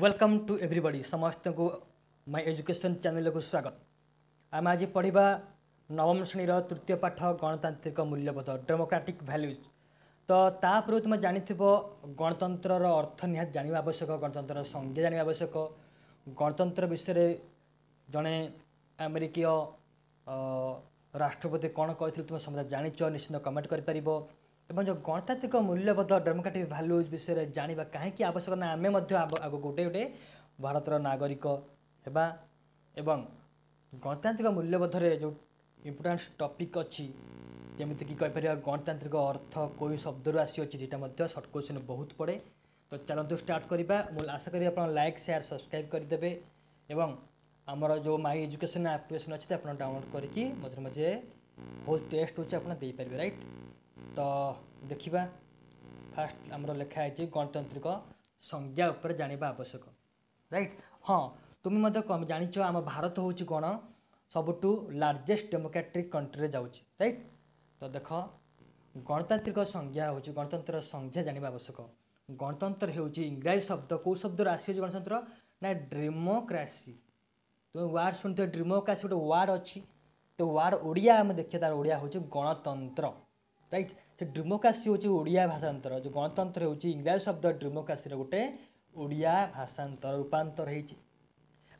Welcome to every समस्तको my education education को स्वागत आम आज पढा नवम श्रेणी र तृतीय पाठ गणतान्त्रिक मूल्यबोध डेमोक्राटिक भ्याल्युज तापु त तुम गणतन्त्र र अर्थ निहति जान् आवश्यक गणतन्त्र आवश्यक गणतन्त्र विषय जन आमेरिक राष्ट्रपति तुम त जाच निश्चिन्त कमेन्ट गरिपार ଏବଂ ଯେଉଁ ଗଣତାନ୍ତ୍ରିକ ମୂଲ୍ୟବୋଧ ଡେମୋକ୍ରାଟିକ୍ ଭାଲ୍ୟୁଜ୍ ବିଷୟରେ ଜାଣିବା କାହିଁକି ଆବଶ୍ୟକ ନା ଆମେ ମଧ୍ୟ ଆଗ ଗୋଟେ ଗୋଟେ ଭାରତର ନାଗରିକ ହେବା ଏବଂ ଗଣତାନ୍ତ୍ରିକ ମୂଲ୍ୟବୋଧରେ ଯେଉଁ ଇମ୍ପୋର୍ଟାନ୍ସ ଟପିକ୍ ଅଛି ଯେମିତିକି କହିପାରିବା ଗଣତାନ୍ତ୍ରିକ ଅର୍ଥ କେଉଁ ଶବ୍ଦରୁ ଆସିଅଛି ସେଇଟା ମଧ୍ୟ ସର୍ଟ କ୍ୱେଶ୍ଚିନ୍ ବହୁତ ପଡ଼େ ତ ଚାଲନ୍ତୁ ଷ୍ଟାର୍ଟ କରିବା ମୁଁ ଆଶା କରିବି ଆପଣ ଲାଇକ୍ ସେୟାର ସବସ୍କ୍ରାଇବ୍ କରିଦେବେ ଏବଂ ଆମର ଯେଉଁ ମାଇ ଏଜୁକେସନ୍ ଆପ୍ଲିକେସନ୍ ଅଛି ତାକୁ ଆପଣ ଡାଉନଲୋଡ଼ କରିକି ମଝିରେ ମଝିରେ ବହୁତ ଟେଷ୍ଟ ହେଉଛି ଆପଣ ଦେଇପାରିବେ ରାଇଟ୍ ତ ଦେଖିବା ଫାଷ୍ଟ ଆମର ଲେଖା ହେଇଛି ଗଣତାନ୍ତ୍ରିକ ସଂଜ୍ଞା ଉପରେ ଜାଣିବା ଆବଶ୍ୟକ ରାଇଟ୍ ହଁ ତୁମେ ମଧ୍ୟ ଜାଣିଛ ଆମ ଭାରତ ହେଉଛି କ'ଣ ସବୁଠୁ ଲାର୍ଜେଷ୍ଟ ଡେମୋକ୍ରାଟିକ୍ କଣ୍ଟ୍ରିରେ ଯାଉଛି ରାଇଟ୍ ତ ଦେଖ ଗଣତାନ୍ତ୍ରିକ ସଂଜ୍ଞା ହେଉଛି ଗଣତନ୍ତ୍ରର ସଂଜ୍ଞା ଜାଣିବା ଆବଶ୍ୟକ ଗଣତନ୍ତ୍ର ହେଉଛି ଇଂରାଜୀ ଶବ୍ଦ କେଉଁ ଶବ୍ଦରୁ ଆସିଛି ଗଣତନ୍ତ୍ର ନା ଡେମୋକ୍ରାସି ତୁମେ ୱାର୍ଡ଼ ଶୁଣିଥିବ ଡେମୋକ୍ରାସି ଗୋଟେ ୱାର୍ଡ଼ ଅଛି तो वार्ड ओडिया आम देखिए तार ओडिया हूँ गणतंत्र रईट से डेमोक्रासी हूँ ओडिया भाषातर जो गणतंत्र हूँ इंग्राज शब्द डेमोक्रासी गोटे ओडिया भाषातर रूपातर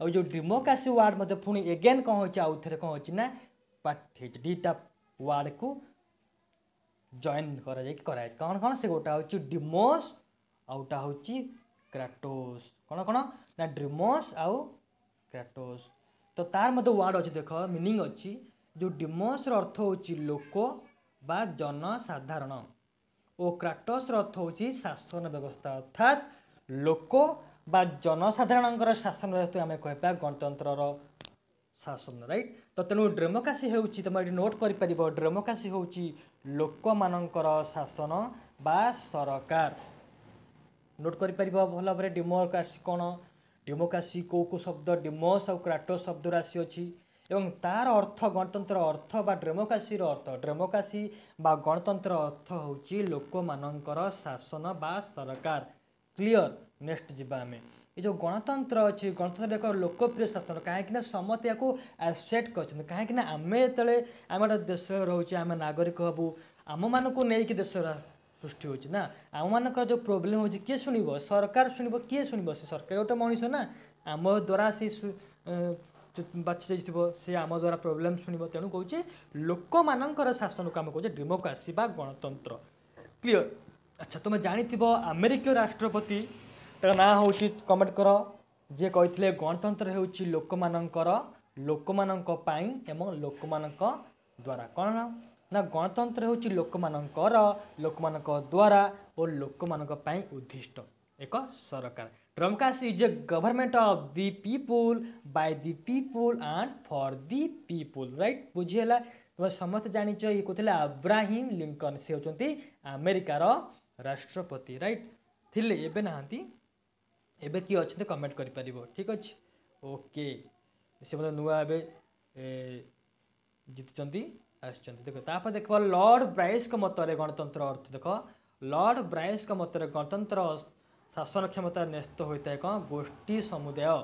हो जो डेमोक्रासी वार्ड पुणी एगेन कौन हो आउ थे कौन होना पाठ दीटा वार्ड को जॉन कर कौन कौन से गोटा हूँ डिमोस आउटा हूँ क्राटोस कौन कौन ना ड्रिमोस आउ क्राटोस तो तार मत वार्ड अच्छे देख मिनिंग अच्छी ଯେଉଁ ଡିମୋସର ଅର୍ଥ ହେଉଛି ଲୋକ ବା ଜନସାଧାରଣ ଓ କ୍ରାଟସର ଅର୍ଥ ହେଉଛି ଶାସନ ବ୍ୟବସ୍ଥା ଅର୍ଥାତ୍ ଲୋକ ବା ଜନସାଧାରଣଙ୍କର ଶାସନ ବ୍ୟବସ୍ଥାକୁ ଆମେ କହିବା ଗଣତନ୍ତ୍ରର ଶାସନ ରାଇଟ୍ ତ ତେଣୁ ଡ୍ରେମୋକ୍ରାସି ହେଉଛି ତୁମେ ଏଠି ନୋଟ୍ କରିପାରିବ ଡ୍ରେମୋକ୍ରାସି ହେଉଛି ଲୋକମାନଙ୍କର ଶାସନ ବା ସରକାର ନୋଟ୍ କରିପାରିବ ଭଲ ଭାବରେ ଡେମୋକ୍ରାସି କ'ଣ ଡେମୋକ୍ରାସି କେଉଁ କେଉଁ ଶବ୍ଦ ଡେମୋସ୍ ଆଉ କ୍ରାଟୋ ଶବ୍ଦରୁ ଆସିଅଛି এবং তার অর্থ গণতন্ত্র অর্থ বা ডেমোক্রাসির অর্থ ডেমোক্রাসি বা গণতন্ত্র অর্থ হচ্ছে লোকমানঙ্কর শাসন বা সরকার ক্লিয়র নেক্সট যা আমি ଏ ଯେଉଁ ଗଣତନ୍ତ୍ର ଅଛି ଗଣତନ୍ତ୍ର ଏକ ଲୋକପ୍ରିୟ ଶାସନ କାହିଁକିନା ସମସ୍ତେ ୟାକୁ ଆକ୍ସେପ୍ଟ କରିଛନ୍ତି କାହିଁକିନା ଆମେ ଯେତେବେଳେ ଆମେ ଗୋଟେ ଦେଶରେ ରହୁଛେ ଆମେ ନାଗରିକ ହେବୁ ଆମମାନଙ୍କୁ ନେଇକି ଦେଶ ସୃଷ୍ଟି ହେଉଛି ନା ଆମମାନଙ୍କର ଯେଉଁ ପ୍ରୋବ୍ଲେମ୍ ହେଉଛି କିଏ ଶୁଣିବ ସରକାର ଶୁଣିବ କିଏ ଶୁଣିବ ସେ ସରକାର ଗୋଟେ ମଣିଷ ନା ଆମ ଦ୍ୱାରା ସେ ବାଛିଯାଇଛି ଥିବ ସେ ଆମ ଦ୍ୱାରା ପ୍ରୋବ୍ଲେମ୍ ଶୁଣିବ ତେଣୁ କହୁଛି ଲୋକମାନଙ୍କର ଶାସନକୁ ଆମେ କହୁଛେ ଡେମୋକୁ ଆସିବା ଗଣତନ୍ତ୍ର କ୍ଲିଅର ଆଚ୍ଛା ତୁମେ ଜାଣିଥିବ ଆମେରିକୀୟ ରାଷ୍ଟ୍ରପତି ତାଙ୍କ ନାଁ ହେଉଛି କମେଣ୍ଟ କର ଯିଏ କହିଥିଲେ ଗଣତନ୍ତ୍ର ହେଉଛି ଲୋକମାନଙ୍କର ଲୋକମାନଙ୍କ ପାଇଁ ଏବଂ ଲୋକମାନଙ୍କ ଦ୍ୱାରା କ'ଣ ନା ଗଣତନ୍ତ୍ର ହେଉଛି ଲୋକମାନଙ୍କର ଲୋକମାନଙ୍କ ଦ୍ୱାରା ଓ ଲୋକମାନଙ୍କ ପାଇଁ ଉଦ୍ଦିଷ୍ଟ ଏକ ସରକାର Dramkas is a government of the people by the people and for the people right? बुझीगला तुम समस्त जान ये को अब्राहिम लिंकन से हूँ आमेरिकार राष्ट्रपति रईट थी एवं ना एवं किए अच्छा कमेंट कर ठीक अच्छे ओके से मतलब नुआ ए जिति आपर देख लर्ड ब्राइस मत गणतंत्र अर्थ देख लर्ड ब्राइस मत गणतंत्र ଶାସନ କ୍ଷମତାରେ ନ୍ୟସ୍ତ ହୋଇଥାଏ କ'ଣ ଗୋଷ୍ଠୀ ସମୁଦାୟ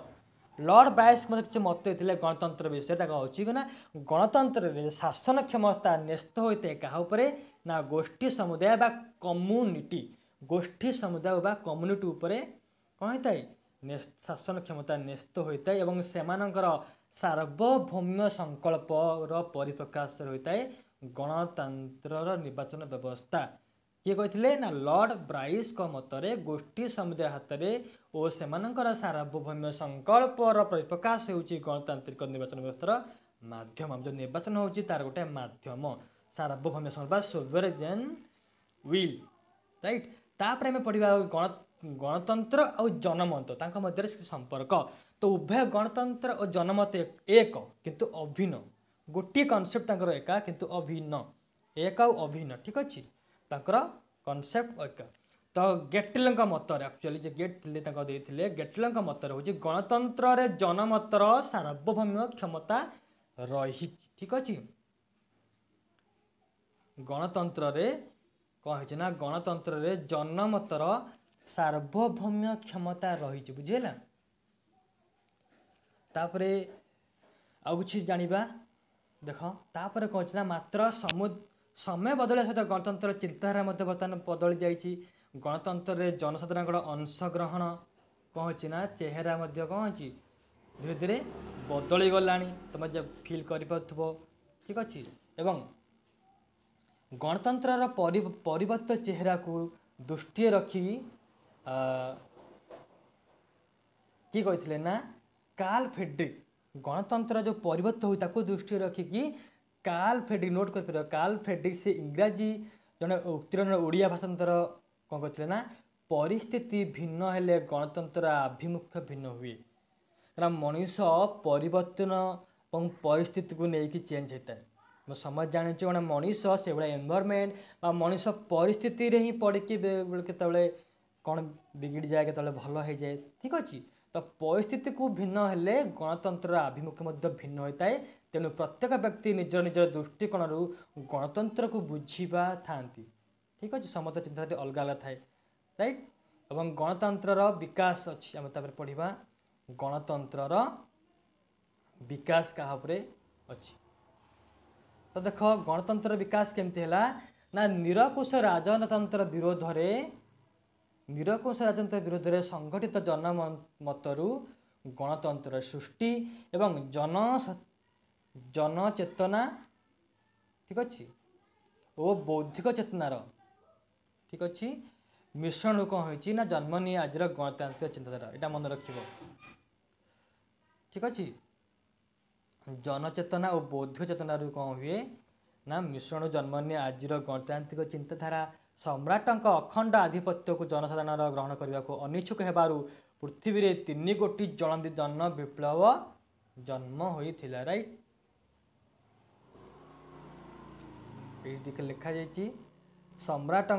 ଲର୍ଡ଼ ବ୍ରାଇସ୍ ମଧ୍ୟ କିଛି ମତ ଦେଇଥିଲେ ଗଣତନ୍ତ୍ର ବିଷୟରେ ତାଙ୍କ ହେଉଛି କି ନା ଗଣତନ୍ତ୍ରରେ ଶାସନ କ୍ଷମତା ନ୍ୟସ୍ତ ହୋଇଥାଏ କାହା ଉପରେ ନା ଗୋଷ୍ଠୀ ସମୁଦାୟ ବା କମ୍ୟୁନିଟି ଗୋଷ୍ଠୀ ସମୁଦାୟ ବା କମ୍ୟୁନିଟି ଉପରେ କ'ଣ ହୋଇଥାଏ ଶାସନ କ୍ଷମତା ନ୍ୟସ୍ତ ହୋଇଥାଏ ଏବଂ ସେମାନଙ୍କର ସାର୍ବଭୌମ୍ୟ ସଂକଳ୍ପର ପରିପ୍ରକାଶ ରହିଥାଏ ଗଣତନ୍ତ୍ରର ନିର୍ବାଚନ ବ୍ୟବସ୍ଥା ये लर्ड ब्राइसको मतले गोष्ठी समुदाय हातले ओनको सर्वभौम्य सङ्कल्प र परिप्रकाश हेर्छ गणतान्त्रिक निर्वाचन व्यवस्था र माध्यम जो निर्वाचन हुन्छ तार गोटे माध्यम सर्वभौम्य सोभेर्जेन् ओल रटे पढ गण गणतन्त्र आउ जनमती संपर्क तो उभय गणतंत्र ओ जनमत एक किंतु अभिन्न गोटी कन्सेप्ट तर किंतु अभिन्न एक अभिन्न ठीक अझ ତାଙ୍କର କନସେପ୍ଟ ଐକ୍ୟ ତ ଗେଟଲଙ୍କ ମତରେ ଆକ୍ଚୁଆଲି ଯେ ଗେଟ୍ ଥିଲେ ତାଙ୍କ ଦେଇଥିଲେ ଗେଟଲଙ୍କ ମତରେ ହେଉଛି ଗଣତନ୍ତ୍ରରେ ଜନମତର ସାର୍ବଭୌମ କ୍ଷମତା ରହିଛି ଠିକ ଅଛି ଗଣତନ୍ତ୍ରରେ କ'ଣ ହେଉଛି ନା ଗଣତନ୍ତ୍ରରେ ଜନମତର ସାର୍ବଭୌମ କ୍ଷମତା ରହିଛି ବୁଝିହେଲା ତାପରେ ଆଉ କିଛି ଜାଣିବା ଦେଖ ତାପରେ କ'ଣ ହେଉଛି ନା ମାତ୍ର ସମୁଦ୍ର ସମୟ ବଦଳିବା ସହିତ ଗଣତନ୍ତ୍ର ଚିନ୍ତାଧାରା ମଧ୍ୟ ବର୍ତ୍ତମାନ ବଦଳି ଯାଇଛି ଗଣତନ୍ତ୍ରରେ ଜନସାଧାରଣଙ୍କର ଅଂଶଗ୍ରହଣ କ'ଣ ହେଉଛି ନା ଚେହେରା ମଧ୍ୟ କ'ଣ ହେଉଛି ଧୀରେ ଧୀରେ ବଦଳି ଗଲାଣି ତୁମେ ଯେ ଫିଲ୍ କରିପାରୁଥିବ ଠିକ୍ ଅଛି ଏବଂ ଗଣତନ୍ତ୍ରର ପରିବର୍ତ୍ତ ଚେହେରାକୁ ଦୃଷ୍ଟିରେ ରଖି କିଏ କହିଥିଲେ ନା କାର୍ଲ ଫେଡ୍ରିକ୍ ଗଣତନ୍ତ୍ର ଯେଉଁ ପରିବର୍ତ୍ତ ହୁଏ ତାକୁ ଦୃଷ୍ଟିରେ ରଖିକି କାଲ୍ ଫେଡ୍ରିକ୍ ନୋଟ୍ କରିପାରିବ କାଲ୍ ଫେଡ୍ରିକ୍ ସେ ଇଂରାଜୀ ଜଣେ ଉତ୍ତୀର୍ଣ୍ଣ ଓଡ଼ିଆ ଭାଷାନ୍ତର କ'ଣ କରିଥିଲେ ନା ପରିସ୍ଥିତି ଭିନ୍ନ ହେଲେ ଗଣତନ୍ତ୍ର ଆଭିମୁଖ୍ୟ ଭିନ୍ନ ହୁଏ କାରଣ ମଣିଷ ପରିବର୍ତ୍ତନ ଏବଂ ପରିସ୍ଥିତିକୁ ନେଇକି ଚେଞ୍ଜ ହୋଇଥାଏ ମୁଁ ସମସ୍ତେ ଜାଣିଛୁ ଜଣେ ମଣିଷ ସେଭଳିଆ ଏନ୍ଭାରମେଣ୍ଟ ବା ମଣିଷ ପରିସ୍ଥିତିରେ ହିଁ ପଡ଼ିକି କେତେବେଳେ କ'ଣ ବିଗିଡ଼ିଯାଏ କେତେବେଳେ ଭଲ ହୋଇଯାଏ ଠିକ୍ ଅଛି ତ ପରିସ୍ଥିତିକୁ ଭିନ୍ନ ହେଲେ ଗଣତନ୍ତ୍ରର ଆଭିମୁଖ୍ୟ ମଧ୍ୟ ଭିନ୍ନ ହୋଇଥାଏ ତେଣୁ ପ୍ରତ୍ୟେକ ବ୍ୟକ୍ତି ନିଜ ନିଜର ଦୃଷ୍ଟିକୋଣରୁ ଗଣତନ୍ତ୍ରକୁ ବୁଝିବା ଥାଆନ୍ତି ଠିକ୍ ଅଛି ସମସ୍ତ ଚିନ୍ତାଧାରା ଅଲଗା ଅଲଗା ଥାଏ ରାଇଟ୍ ଏବଂ ଗଣତନ୍ତ୍ରର ବିକାଶ ଅଛି ଆମେ ତାପରେ ପଢ଼ିବା ଗଣତନ୍ତ୍ରର ବିକାଶ କାହା ଉପରେ ଅଛି ତ ଦେଖ ଗଣତନ୍ତ୍ରର ବିକାଶ କେମିତି ହେଲା ନା ନିରକୁଶ ରାଜନତନ୍ତ୍ର ବିରୋଧରେ ନିରକୁଶ ରାଜନୈତିକ ବିରୋଧରେ ସଂଗଠିତ ଜନମତରୁ ଗଣତନ୍ତ୍ର ସୃଷ୍ଟି ଏବଂ ଜନ ଜନଚେତନା ଠିକ ଅଛି ଓ ବୌଦ୍ଧିକ ଚେତନାର ଠିକ ଅଛି ମିଶ୍ରଣରୁ କ'ଣ ହୋଇଛି ନା ଜନ୍ମ ନିଏ ଆଜିର ଗଣତାନ୍ତ୍ରିକ ଚିନ୍ତାଧାରା ଏଇଟା ମନେ ରଖିବ ଠିକ ଅଛି ଜନଚେତନା ଓ ବୌଦ୍ଧିକ ଚେତନାରୁ କ'ଣ ହୁଏ ନା ମିଶ୍ରଣ ଜନ୍ମ ନିଏ ଆଜିର ଗଣତାନ୍ତ୍ରିକ ଚିନ୍ତାଧାରା ସମ୍ରାଟଙ୍କ ଅଖଣ୍ଡ ଆଧିପତ୍ୟକୁ ଜନସାଧାରଣର ଗ୍ରହଣ କରିବାକୁ ଅନିଚ୍ଛୁକ ହେବାରୁ ପୃଥିବୀରେ ତିନି କୋଟି ଜଳନ୍ତି ଜନ ବିପ୍ଳବ ଜନ୍ମ ହୋଇଥିଲା ରାଇଟ୍ पीएचडी के लिखा जा सम्राट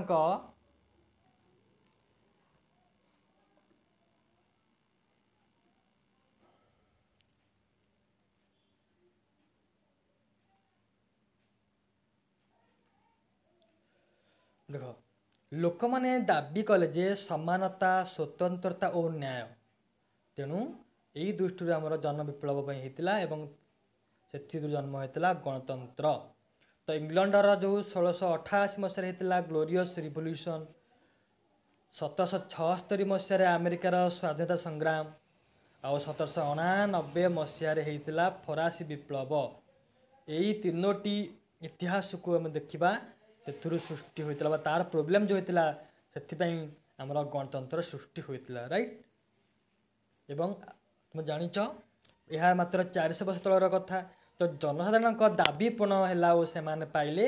देख लोक मैंने दाबी कले समानता स्वतंत्रता और न्याय तेणु यही दृष्टि आम जन विप्लवपी होता से जन्म होता गणतंत्र ତ ଇଂଲଣ୍ଡର ଯେଉଁ ଷୋହଳଶହ ଅଠାଅଶୀ ମସିହାରେ ହେଇଥିଲା ଗ୍ଲୋରିଅସ୍ ରିଭଲ୍ୟୁସନ୍ ସତରଶହ ଛଅସ୍ତରୀ ମସିହାରେ ଆମେରିକାର ସ୍ୱାଧୀନତା ସଂଗ୍ରାମ ଆଉ ସତରଶହ ଅଣାନବେ ମସିହାରେ ହେଇଥିଲା ଫରାସୀ ବିପ୍ଳବ ଏଇ ତିନୋଟି ଇତିହାସକୁ ଆମେ ଦେଖିବା ସେଥିରୁ ସୃଷ୍ଟି ହୋଇଥିଲା ବା ତା'ର ପ୍ରୋବ୍ଲେମ୍ ଯେଉଁ ହୋଇଥିଲା ସେଥିପାଇଁ ଆମର ଗଣତନ୍ତ୍ର ସୃଷ୍ଟି ହୋଇଥିଲା ରାଇଟ୍ ଏବଂ ତୁମେ ଜାଣିଛ ଏହା ମାତ୍ର ଚାରିଶହ ବର୍ଷ ତଳର କଥା ତ ଜନସାଧାରଣଙ୍କ ଦାବି ପୂରଣ ହେଲା ଓ ସେମାନେ ପାଇଲେ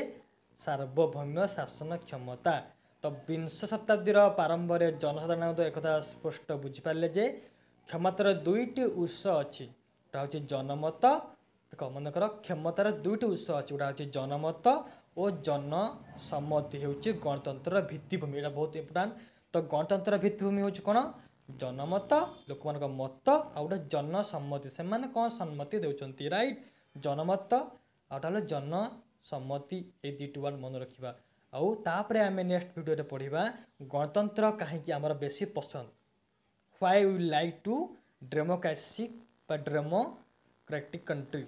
ସାର୍ବଭୌମ୍ୟ ଶାସନ କ୍ଷମତା ତ ବିଂଶ ଶତାବ୍ଦୀର ପ୍ରାରମ୍ଭରେ ଜନସାଧାରଣ ଏକଥା ସ୍ପଷ୍ଟ ବୁଝିପାରିଲେ ଯେ କ୍ଷମତାର ଦୁଇଟି ଉତ୍ସ ଅଛି ଗୋଟେ ହେଉଛି ଜନମତ ଦେଖ ମନେକର କ୍ଷମତାର ଦୁଇଟି ଉତ୍ସ ଅଛି ଗୋଟେ ହେଉଛି ଜନମତ ଓ ଜନସମ୍ମତି ହେଉଛି ଗଣତନ୍ତ୍ରର ଭିତ୍ତିଭୂମି ଏଇଟା ବହୁତ ଇମ୍ପୋର୍ଟାଣ୍ଟ ତ ଗଣତନ୍ତ୍ରର ଭିତ୍ତିଭୂମି ହେଉଛି କ'ଣ ଜନମତ ଲୋକମାନଙ୍କ ମତ ଆଉ ଗୋଟେ ଜନସମ୍ମତି ସେମାନେ କ'ଣ ସମ୍ମତି ଦେଉଛନ୍ତି ରାଇଟ୍ জনমত আউটা হলো জনসম্মতি এই দুইটি ওয়ার্ড মনে রাখবা আউ তাপরে আমি নেক্সট ভিডিওতে পড়িবা গণতন্ত্র কাহিকি আমার বেশি পছন্দ why we like to democracy বা ডেমোক্রাটিক কন্ট্রি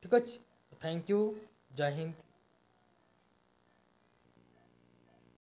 ঠিক আছে থ্যাংক ইউ জয় হিন্দ